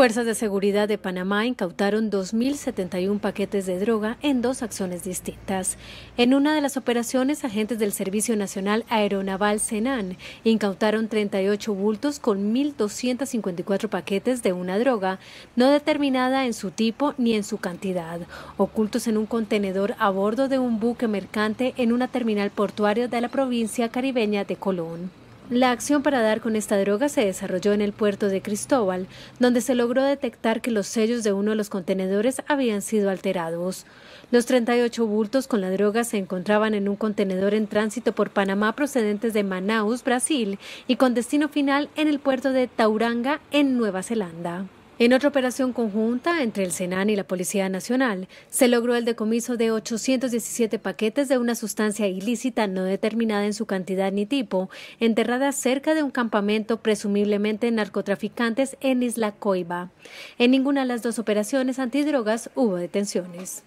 Fuerzas de seguridad de Panamá incautaron 2.071 paquetes de droga en dos acciones distintas. En una de las operaciones, agentes del Servicio Nacional Aeronaval Senan incautaron 38 bultos con 1.254 paquetes de una droga no determinada en su tipo ni en su cantidad, ocultos en un contenedor a bordo de un buque mercante en una terminal portuaria de la provincia caribeña de Colón. La acción para dar con esta droga se desarrolló en el puerto de Cristóbal, donde se logró detectar que los sellos de uno de los contenedores habían sido alterados. Los 38 bultos con la droga se encontraban en un contenedor en tránsito por Panamá procedentes de Manaus, Brasil, y con destino final en el puerto de Tauranga, en Nueva Zelanda. En otra operación conjunta entre el Senan y la Policía Nacional, se logró el decomiso de 817 paquetes de una sustancia ilícita no determinada en su cantidad ni tipo, enterrada cerca de un campamento presumiblemente narcotraficantes en Isla Coiba. En ninguna de las dos operaciones antidrogas hubo detenciones.